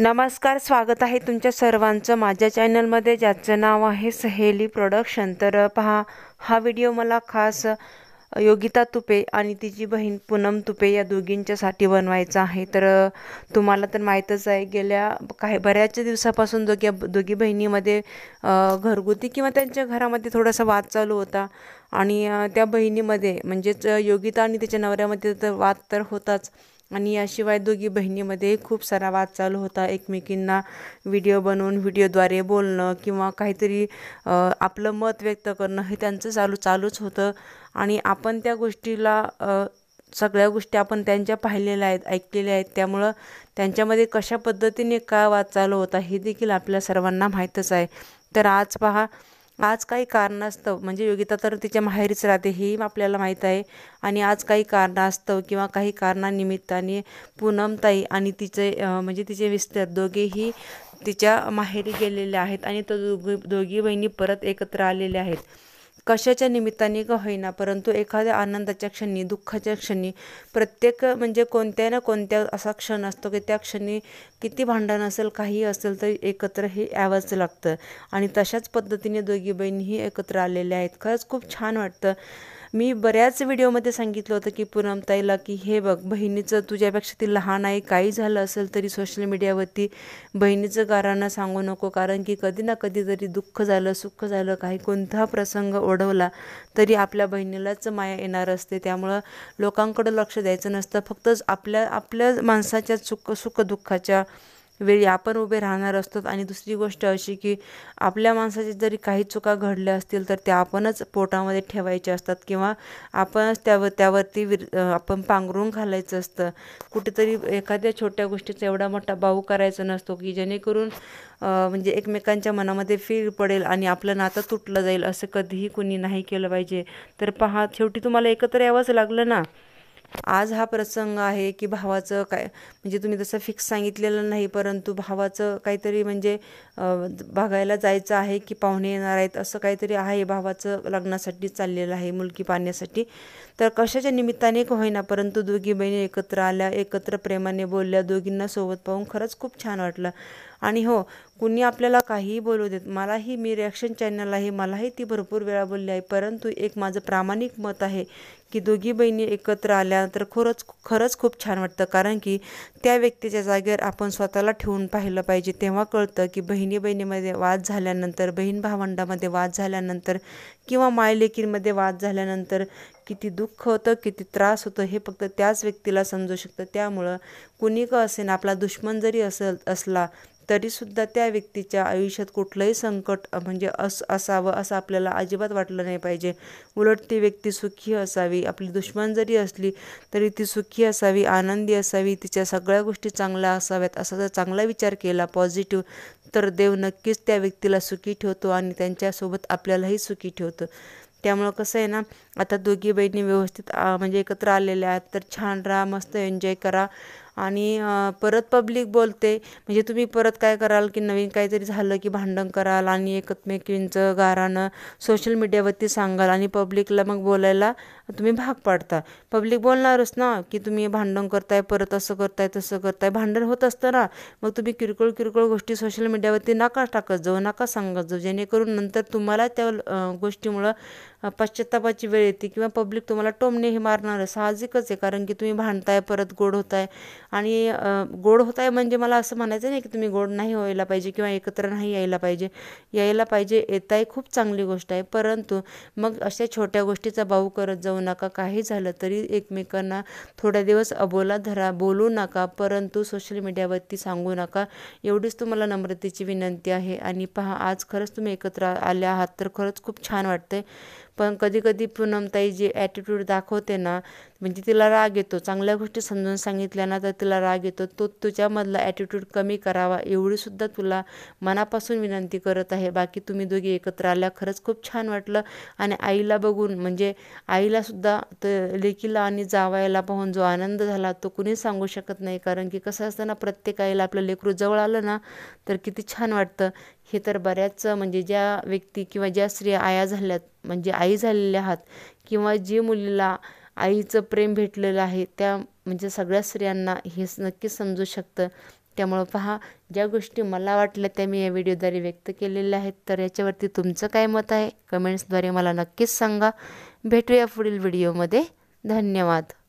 नमस्कार स्वागत आहे तुमच्या सर्वांचं माझ्या चॅनलमध्ये ज्याचं नाव आहे सहेली प्रोडक्शन तर पहा हा व्हिडिओ मला खास योगिता तुपे आणि तिची बहीण पूनम तुपे या दोघींच्यासाठी बनवायचा आहे तर तुम्हाला तर माहीतच आहे गेल्या काही बऱ्याच दिवसापासून दोघ्या दोघी बहिणीमध्ये घरगुती किंवा त्यांच्या घरामध्ये थोडासा वाद चालू होता आणि त्या बहिणीमध्ये म्हणजेच योगिता आणि तिच्या नवऱ्यामध्ये तर वाद तर होताच आणि याशिवाय दोघी बहिणीमध्ये खूप सारा वाद चालू होता एकमेकींना व्हिडिओ बनवून व्हिडिओद्वारे बोलणं किंवा काहीतरी आपलं मत व्यक्त करणं हे त्यांचं चालू चालूच होतं आणि आपण त्या गोष्टीला सगळ्या गोष्टी आपण त्यांच्या पाहिलेल्या आहेत ऐकलेल्या आहेत त्यामुळं त्यांच्यामध्ये कशा पद्धतीने काय वाद चालू होता हे देखील आपल्या सर्वांना माहीतच आहे तर आज पहा आज काही कारणास्तव म्हणजे योगिता तर तिच्या माहेरीच राहते हेही आपल्याला माहीत आहे आणि आज काही कारणास्तव किंवा काही कारणानिमित्ताने पूनमताई आणि तिचे म्हणजे तिचे विस्तार दोघेही तिच्या माहेरी गेलेले आहेत आणि तो दोघी दोघी बहिणी परत एकत्र आलेल्या आहेत कशाच्या निमित्ताने का होईना परंतु एखाद्या आनंदाच्या क्षणी दुःखाच्या क्षणी प्रत्येक म्हणजे कोणत्या ना कोणत्या असा क्षण असतो की त्या क्षणी किती भांडण असेल काही असेल तर एकत्र हे यावंच लागतं आणि तशाच पद्धतीने दोघी बहिणीही एकत्र आलेल्या आहेत खरंच खूप छान वाटतं मी बऱ्याच व्हिडिओमध्ये सांगितलं होतं की पूनमताईला की हे बघ बहिणीचं तुझ्यापेक्षा ती लहान आहे काही झालं असेल तरी सोशल मीडियावरती बहिणीचं कारण सांगू नको कारण की कधी ना कधीतरी दुःख झालं सुख झालं काही कोणता प्रसंग ओढवला तरी आपल्या बहिणीलाच माया येणार असते त्यामुळं लोकांकडं लक्ष द्यायचं नसतं फक्तच आपल्या आपल्या माणसाच्या सुख सुखदुःखाच्या वेळी आपण उभे राहणार असतो आणि दुसरी गोष्ट अशी की आपल्या माणसाची जरी काही चुका घडल्या असतील तर त्या आपणच पोटामध्ये ठेवायच्या असतात किंवा आपणच त्यावर त्यावरती विर आपण पांघरून घालायचं असतं कुठेतरी एखाद्या छोट्या गोष्टीचा एवढा मोठा भाऊ करायचा नसतो की जेणेकरून म्हणजे एकमेकांच्या मनामध्ये फील पडेल आणि आपलं नातं तुटलं जाईल असं कधीही कुणी नाही केलं पाहिजे तर पहा शेवटी तुम्हाला एकत्र यावंच लागलं ना आज हा प्रसंग आहे की भावाचं काय म्हणजे तुम्ही तसं फिक्स सांगितलेलं नाही परंतु भावाचं काहीतरी म्हणजे बघायला जायचं आहे की पाहुणे येणार आहेत असं काहीतरी आहे भावाचं लग्नासाठी चाललेलं आहे मुलगी पाहण्यासाठी तर कशाच्या निमित्ताने एक होईना परंतु दोघी बहिणी एकत्र आल्या एकत्र प्रेमाने बोलल्या दोघींना सोबत पाहून खरंच खूप छान वाटलं आणि हो कुणी आपल्याला काहीही बोलू देत मलाही मी रिॲक्शन चॅनल आहे मलाही ती भरपूर वेळा बोलली आहे परंतु एक माझं प्रामाणिक मत आहे की दोघी बहिणी एकत्र आल्या तर खरंच खरंच खूप छान वाटतं कारण की त्या व्यक्तीच्या जागेवर आपण स्वतःला ठेवून पाहिलं पाहिजे तेव्हा कळतं की बहिणी बहिणीमध्ये वाद झाल्यानंतर बहीण भावंडामध्ये वाद झाल्यानंतर किंवा मायलेकींमध्ये वाद झाल्यानंतर किती दुःख होतं किती त्रास होतं हे फक्त त्याच व्यक्तीला समजू शकतं त्यामुळं कुणी का असेन आपला दुश्मन जरी असेल असला तरीसुद्धा त्या व्यक्तीच्या आयुष्यात कुठलंही संकट म्हणजे अस असावं असं आपल्याला अजिबात वाटलं नाही पाहिजे उलट ती व्यक्ती सुखी असावी आपली दुश्मन जरी असली तरी ती सुखी असावी आनंदी असावी तिच्या सगळ्या गोष्टी चांगल्या असाव्यात असा जर चांगला विचार केला पॉझिटिव्ह तर देव नक्कीच त्या व्यक्तीला सुखी ठेवतो आणि त्यांच्यासोबत आपल्यालाही सुखी ठेवतो त्यामुळं कसं आहे ना आता दोघी बहिणी व्यवस्थित म्हणजे एकत्र आलेल्या आहेत तर छान राहा मस्त एन्जॉय करा आणि परत पब्लिक बोलते म्हणजे तुम्ही परत काय कराल की नवीन काहीतरी झालं की भांडण कराल आणि एकमेकींचं गारानं सोशल मीडियावरती सांगाल आणि पब्लिकला मग बोलायला तुम्ही भाग पाडता पब्लिक बोलणारच ना की तुम्ही भांडण करताय परत असं करताय तसं करताय भांडण होत असतं ना मग तुम्ही किरकोळ किरकोळ गोष्टी सोशल मीडियावरती नका टाकत जाऊ नका सांगत जाऊ जेणेकरून नंतर तुम्हाला त्या गोष्टीमुळं पश्चातापाची वेळ येते किंवा पब्लिक तुम्हाला टोमणे हे मारणार साहजिकच आहे कारण की तुम्ही भांडताय परत गोड होताय आणि गोड होत आहे म्हणजे मला असं म्हणायचं नाही की तुम्ही गोड नाही व्हायला पाहिजे किंवा एकत्र नाही यायला पाहिजे यायला पाहिजे येता खूप चांगली गोष्ट आहे परंतु मग अशा छोट्या गोष्टीचा भाऊ करत जाऊ नका काही झालं तरी एकमेकांना थोड्या दिवस अबोला धरा बोलू नका परंतु सोशल मीडियावरती सांगू नका एवढीच तुम्हाला नम्रतेची विनंती आहे आणि पहा आज खरंच तुम्ही एकत्र आले आहात तर खरंच खूप छान वाटते पण कधीकधी पूनमताई जे ॲटिट्यूड दाखवते ना म्हणजे तिला राग येतो चांगल्या गोष्टी समजून सांगितल्या ना तर तुला राग येतो तो तुझ्यामधला ॲटिट्यूड कमी करावा एवढीसुद्धा तुला मनापासून विनंती करत आहे बाकी तुम्ही दोघे एकत्र आल्या खरंच खूप छान वाटलं आणि आईला बघून म्हणजे आईलासुद्धा लेकीला आणि जावायला पाहून जो आनंद झाला तो कुणीच सांगू शकत नाही कारण की कसं ना प्रत्येक आईला आपलं लेकरू जवळ आलं ना तर किती छान वाटतं हे तर बऱ्याच म्हणजे ज्या व्यक्ती किंवा ज्या स्त्रिया आया झाल्यात म्हणजे आई झालेल्या आहात किंवा जी मुलीला आईचं प्रेम भेटलेलं आहे त्या म्हणजे सगळ्या स्त्रियांना हेच नक्कीच समजू शकतं त्यामुळं पहा ज्या गोष्टी मला वाटल्या त्या मी या व्हिडिओद्वारे व्यक्त केलेल्या आहेत तर याच्यावरती तुमचं काय मत आहे कमेंट्सद्वारे मला नक्कीच सांगा भेटूया पुढील व्हिडिओमध्ये धन्यवाद